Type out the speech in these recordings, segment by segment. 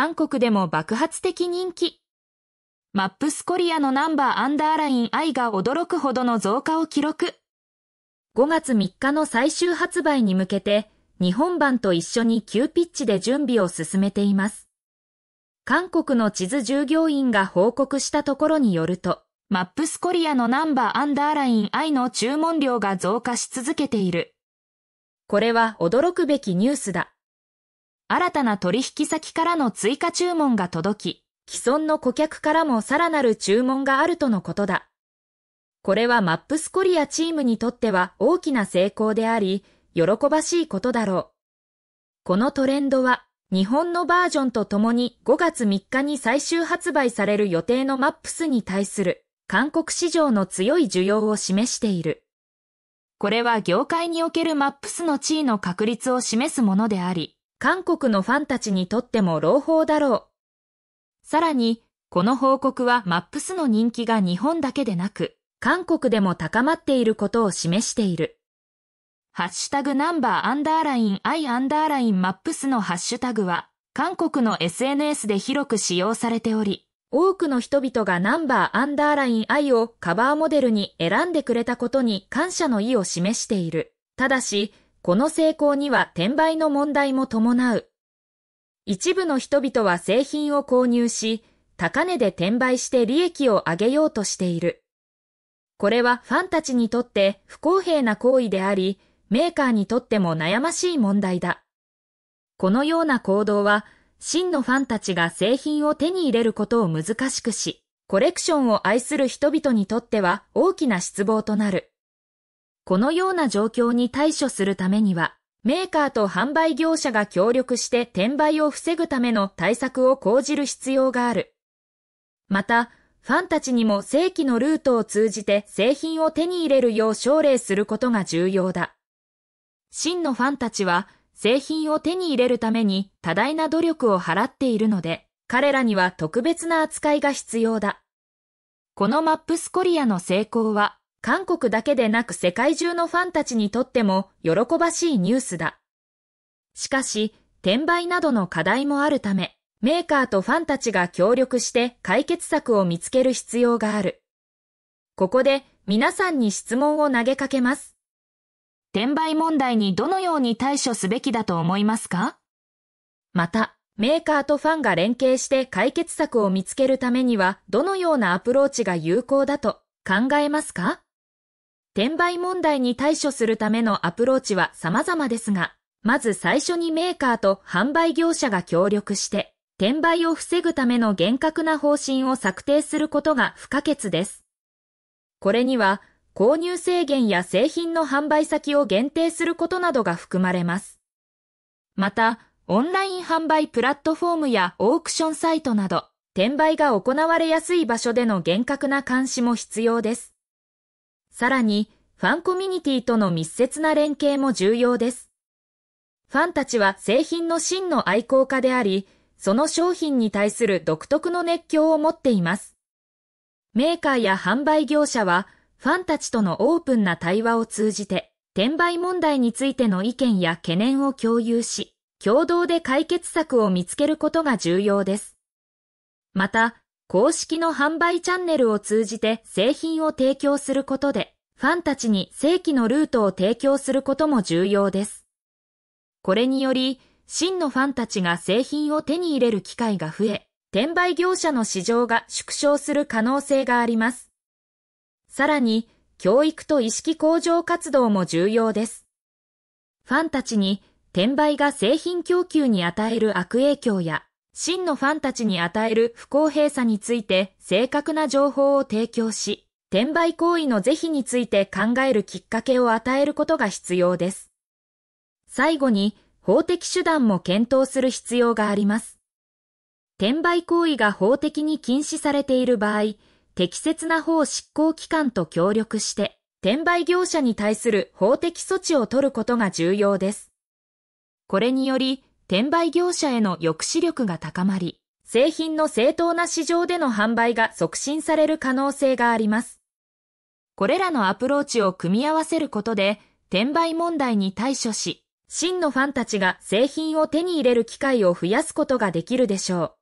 韓国でも爆発的人気。マップスコリアのナンバーアンダーライン I が驚くほどの増加を記録。5月3日の最終発売に向けて、日本版と一緒に急ピッチで準備を進めています。韓国の地図従業員が報告したところによると、マップスコリアのナンバーアンダーライン I の注文量が増加し続けている。これは驚くべきニュースだ。新たな取引先からの追加注文が届き、既存の顧客からもさらなる注文があるとのことだ。これはマップスコリアチームにとっては大きな成功であり、喜ばしいことだろう。このトレンドは、日本のバージョンとともに5月3日に最終発売される予定のマップスに対する韓国市場の強い需要を示している。これは業界におけるマップスの地位の確立を示すものであり、韓国のファンたちにとっても朗報だろう。さらに、この報告はマップスの人気が日本だけでなく、韓国でも高まっていることを示している。ハッシュタグナンバーアンダーラインアイアンダーラインマップスのハッシュタグは、韓国の SNS で広く使用されており、多くの人々がナンバーアンダーラインアイをカバーモデルに選んでくれたことに感謝の意を示している。ただし、この成功には転売の問題も伴う。一部の人々は製品を購入し、高値で転売して利益を上げようとしている。これはファンたちにとって不公平な行為であり、メーカーにとっても悩ましい問題だ。このような行動は、真のファンたちが製品を手に入れることを難しくし、コレクションを愛する人々にとっては大きな失望となる。このような状況に対処するためには、メーカーと販売業者が協力して転売を防ぐための対策を講じる必要がある。また、ファンたちにも正規のルートを通じて製品を手に入れるよう奨励することが重要だ。真のファンたちは製品を手に入れるために多大な努力を払っているので、彼らには特別な扱いが必要だ。このマップスコリアの成功は韓国だけでなく世界中のファンたちにとっても喜ばしいニュースだ。しかし、転売などの課題もあるため、メーカーとファンたちが協力して解決策を見つける必要がある。ここで皆さんに質問を投げかけます。転売問題にどのように対処すべきだと思いますかまた、メーカーとファンが連携して解決策を見つけるためにはどのようなアプローチが有効だと考えますか転売問題に対処するためのアプローチは様々ですが、まず最初にメーカーと販売業者が協力して、転売を防ぐための厳格な方針を策定することが不可欠です。これには、購入制限や製品の販売先を限定することなどが含まれます。また、オンライン販売プラットフォームやオークションサイトなど、転売が行われやすい場所での厳格な監視も必要です。さらに、ファンコミュニティとの密接な連携も重要です。ファンたちは製品の真の愛好家であり、その商品に対する独特の熱狂を持っています。メーカーや販売業者は、ファンたちとのオープンな対話を通じて、転売問題についての意見や懸念を共有し、共同で解決策を見つけることが重要です。また、公式の販売チャンネルを通じて製品を提供することで、ファンたちに正規のルートを提供することも重要です。これにより、真のファンたちが製品を手に入れる機会が増え、転売業者の市場が縮小する可能性があります。さらに、教育と意識向上活動も重要です。ファンたちに転売が製品供給に与える悪影響や真のファンたちに与える不公平さについて正確な情報を提供し、転売行為の是非について考えるきっかけを与えることが必要です。最後に、法的手段も検討する必要があります。転売行為が法的に禁止されている場合、適切な法執行機関と協力して、転売業者に対する法的措置を取ることが重要です。これにより、転売業者への抑止力が高まり、製品の正当な市場での販売が促進される可能性があります。これらのアプローチを組み合わせることで、転売問題に対処し、真のファンたちが製品を手に入れる機会を増やすことができるでしょ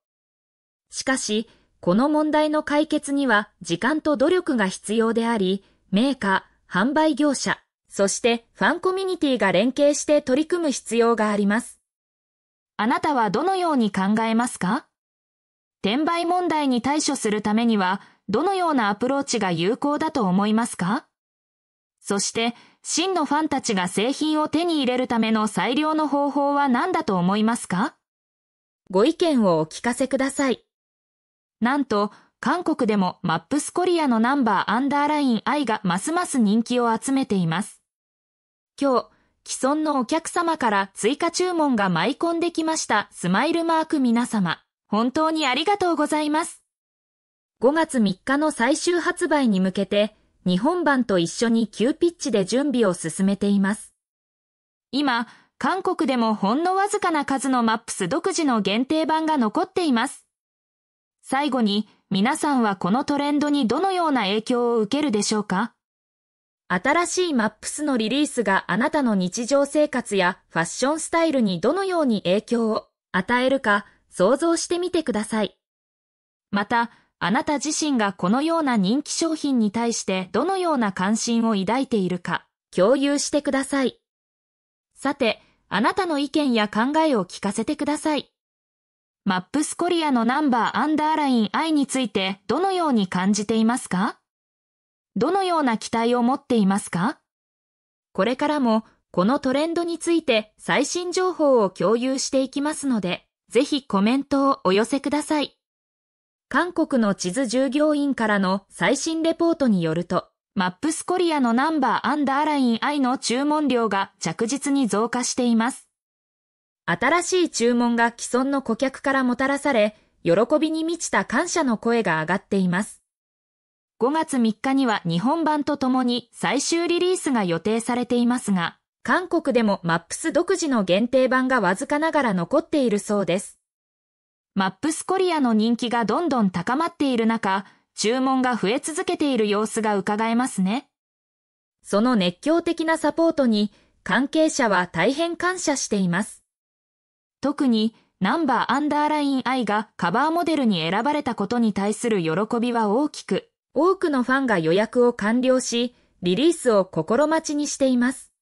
う。しかし、この問題の解決には時間と努力が必要であり、メーカー、販売業者、そしてファンコミュニティが連携して取り組む必要があります。あなたはどのように考えますか転売問題に対処するためには、どのようなアプローチが有効だと思いますかそして、真のファンたちが製品を手に入れるための最良の方法は何だと思いますかご意見をお聞かせください。なんと、韓国でもマップスコリアのナンバーアンダーライン I がますます人気を集めています。今日、既存のお客様から追加注文が舞い込んできましたスマイルマーク皆様、本当にありがとうございます。5月3日の最終発売に向けて、日本版と一緒に急ピッチで準備を進めています。今、韓国でもほんのわずかな数のマップス独自の限定版が残っています。最後に、皆さんはこのトレンドにどのような影響を受けるでしょうか新しいマップスのリリースがあなたの日常生活やファッションスタイルにどのように影響を与えるか想像してみてください。また、あなた自身がこのような人気商品に対してどのような関心を抱いているか共有してください。さて、あなたの意見や考えを聞かせてください。マップスコリアのナンバーアンダーライン I についてどのように感じていますかどのような期待を持っていますかこれからもこのトレンドについて最新情報を共有していきますので、ぜひコメントをお寄せください。韓国の地図従業員からの最新レポートによると、マップスコリアのナンバーアンダーライン I の注文量が着実に増加しています。新しい注文が既存の顧客からもたらされ、喜びに満ちた感謝の声が上がっています。5月3日には日本版とともに最終リリースが予定されていますが、韓国でも Maps 独自の限定版がわずかながら残っているそうです。Maps コリアの人気がどんどん高まっている中、注文が増え続けている様子が伺えますね。その熱狂的なサポートに関係者は大変感謝しています。特にナンバーアンダーライン I がカバーモデルに選ばれたことに対する喜びは大きく、多くのファンが予約を完了し、リリースを心待ちにしています。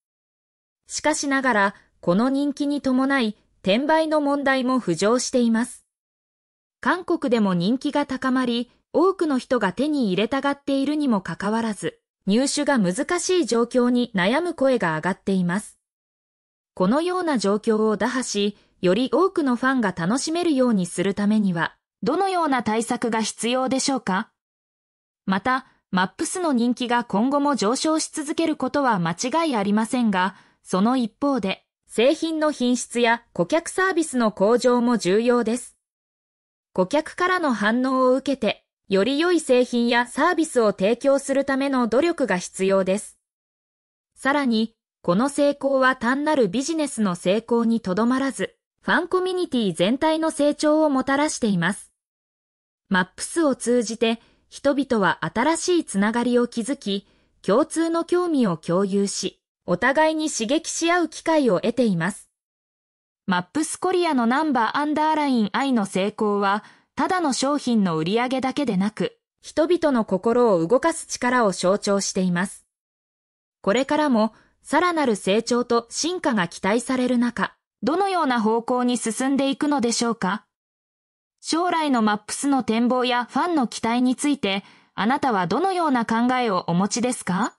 しかしながら、この人気に伴い、転売の問題も浮上しています。韓国でも人気が高まり、多くの人が手に入れたがっているにもかかわらず、入手が難しい状況に悩む声が上がっています。このような状況を打破し、より多くのファンが楽しめるようにするためには、どのような対策が必要でしょうかまた、マップスの人気が今後も上昇し続けることは間違いありませんが、その一方で、製品の品質や顧客サービスの向上も重要です。顧客からの反応を受けて、より良い製品やサービスを提供するための努力が必要です。さらに、この成功は単なるビジネスの成功にとどまらず、ファンコミュニティ全体の成長をもたらしています。マップスを通じて、人々は新しいつながりを築き、共通の興味を共有し、お互いに刺激し合う機会を得ています。マップスコリアのナンバーアンダーライン I の成功は、ただの商品の売り上げだけでなく、人々の心を動かす力を象徴しています。これからも、さらなる成長と進化が期待される中、どのような方向に進んでいくのでしょうか将来のマップスの展望やファンの期待について、あなたはどのような考えをお持ちですか